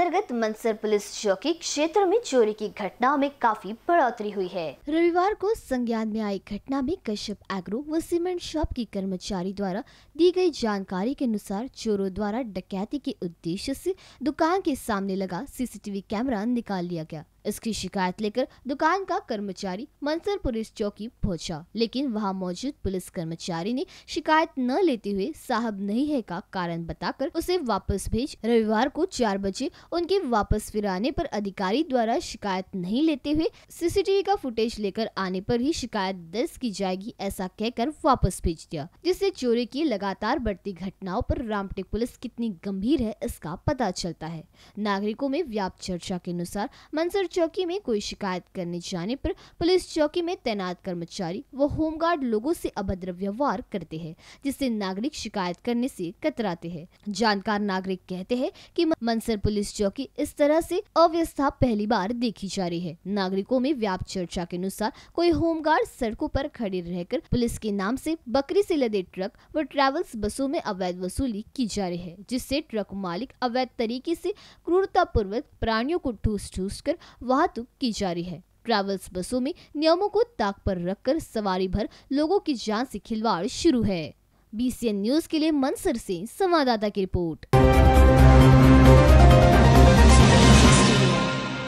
अंतर्गत मंसर पुलिस चौकी क्षेत्र में चोरी की घटनाओं में काफी बढ़ोतरी हुई है रविवार को संज्ञान में आई घटना में कश्यप एग्रो व सीमेंट शॉप की कर्मचारी द्वारा दी गई जानकारी के अनुसार चोरों द्वारा डकैती के उद्देश्य से दुकान के सामने लगा सीसीटीवी कैमरा निकाल लिया गया इसकी शिकायत लेकर दुकान का कर्मचारी मंसर पुलिस चौकी पहुंचा लेकिन वहां मौजूद पुलिस कर्मचारी ने शिकायत न लेते हुए साहब नहीं है का कारण बताकर उसे वापस भेज रविवार को चार बजे उनके वापस फिर आने पर अधिकारी द्वारा शिकायत नहीं लेते हुए सीसीटीवी का फुटेज लेकर आने पर ही शिकायत दर्ज की जाएगी ऐसा कहकर वापस भेज दिया जिससे चोरी की लगातार बढ़ती घटनाओं पर रामटेक पुलिस कितनी गंभीर है इसका पता चलता है नागरिकों में व्याप्त चर्चा के अनुसार मंसर चौकी में कोई शिकायत करने जाने पर पुलिस चौकी में तैनात कर्मचारी व होमगार्ड लोगों से अभद्र व्यवहार करते हैं जिससे नागरिक शिकायत करने से कतराते हैं जानकार नागरिक कहते हैं कि मनसर पुलिस चौकी इस तरह से अव्यवस्था पहली बार देखी जा रही है नागरिकों में व्याप्त चर्चा के अनुसार कोई होमगार्ड सड़कों आरोप खड़े रहकर पुलिस के नाम ऐसी बकरी ऐसी लदे ट्रक व ट्रेवल्स बसों में अवैध वसूली की जा रही है जिससे ट्रक मालिक अवैध तरीके ऐसी क्रूरता पूर्वक प्राणियों को ठूस ठूस कर वाहतुक की जा रही है ट्रैवल्स बसों में नियमों को ताक पर रखकर सवारी भर लोगों की जान से खिलवाड़ शुरू है बीसीएन न्यूज के लिए मनसर से संवाददाता की रिपोर्ट